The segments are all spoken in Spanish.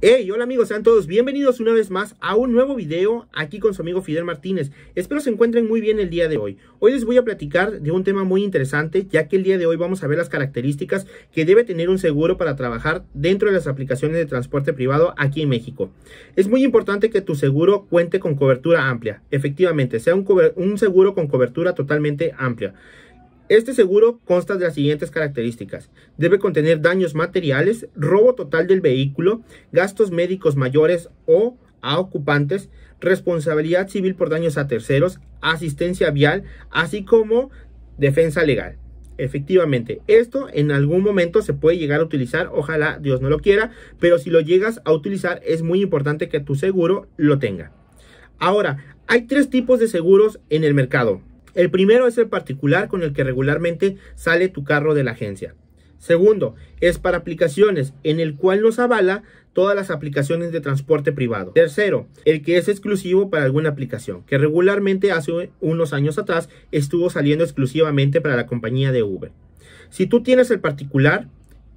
Hey, hola amigos, sean todos bienvenidos una vez más a un nuevo video aquí con su amigo Fidel Martínez. Espero se encuentren muy bien el día de hoy. Hoy les voy a platicar de un tema muy interesante, ya que el día de hoy vamos a ver las características que debe tener un seguro para trabajar dentro de las aplicaciones de transporte privado aquí en México. Es muy importante que tu seguro cuente con cobertura amplia, efectivamente, sea un, un seguro con cobertura totalmente amplia. Este seguro consta de las siguientes características. Debe contener daños materiales, robo total del vehículo, gastos médicos mayores o a ocupantes, responsabilidad civil por daños a terceros, asistencia vial, así como defensa legal. Efectivamente, esto en algún momento se puede llegar a utilizar, ojalá Dios no lo quiera, pero si lo llegas a utilizar es muy importante que tu seguro lo tenga. Ahora, hay tres tipos de seguros en el mercado. El primero es el particular con el que regularmente sale tu carro de la agencia. Segundo, es para aplicaciones, en el cual nos avala todas las aplicaciones de transporte privado. Tercero, el que es exclusivo para alguna aplicación, que regularmente hace unos años atrás estuvo saliendo exclusivamente para la compañía de Uber. Si tú tienes el particular,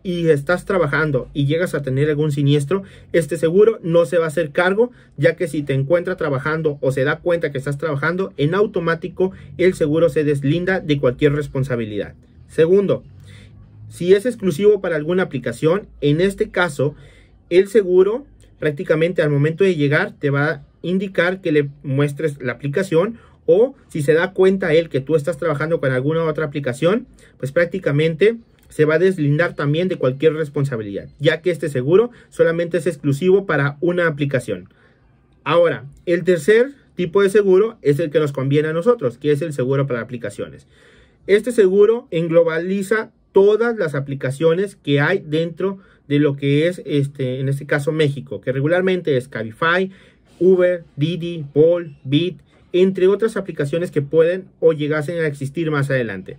y estás trabajando y llegas a tener algún siniestro, este seguro no se va a hacer cargo, ya que si te encuentra trabajando o se da cuenta que estás trabajando, en automático el seguro se deslinda de cualquier responsabilidad. Segundo, si es exclusivo para alguna aplicación, en este caso, el seguro prácticamente al momento de llegar te va a indicar que le muestres la aplicación o si se da cuenta él que tú estás trabajando con alguna otra aplicación, pues prácticamente se va a deslindar también de cualquier responsabilidad, ya que este seguro solamente es exclusivo para una aplicación. Ahora, el tercer tipo de seguro es el que nos conviene a nosotros, que es el seguro para aplicaciones. Este seguro englobaliza todas las aplicaciones que hay dentro de lo que es, este, en este caso, México, que regularmente es Cabify, Uber, Didi, Paul, Bit, entre otras aplicaciones que pueden o llegasen a existir más adelante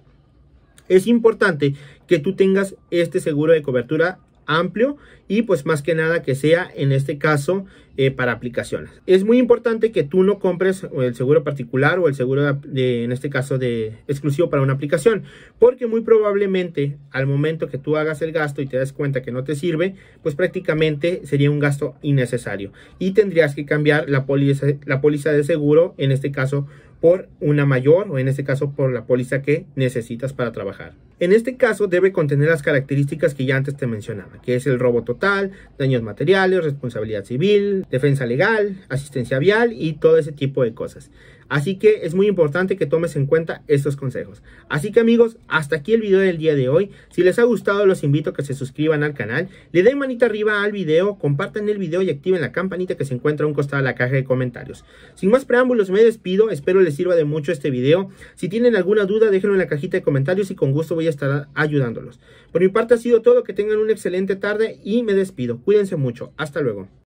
es importante que tú tengas este seguro de cobertura amplio y pues más que nada que sea en este caso eh, para aplicaciones. Es muy importante que tú no compres el seguro particular o el seguro de, en este caso de exclusivo para una aplicación porque muy probablemente al momento que tú hagas el gasto y te das cuenta que no te sirve pues prácticamente sería un gasto innecesario y tendrías que cambiar la póliza, la póliza de seguro en este caso por una mayor o en este caso por la póliza que necesitas para trabajar. En este caso debe contener las características que ya antes te mencionaba, que es el robo total, daños materiales, responsabilidad civil, defensa legal, asistencia vial y todo ese tipo de cosas. Así que es muy importante que tomes en cuenta estos consejos. Así que amigos, hasta aquí el video del día de hoy. Si les ha gustado, los invito a que se suscriban al canal, le den manita arriba al video, compartan el video y activen la campanita que se encuentra a un costado de la caja de comentarios. Sin más preámbulos, me despido. Espero les sirva de mucho este video. Si tienen alguna duda, déjenlo en la cajita de comentarios y con gusto voy a estar ayudándolos. Por mi parte ha sido todo. Que tengan una excelente tarde y me despido. Cuídense mucho. Hasta luego.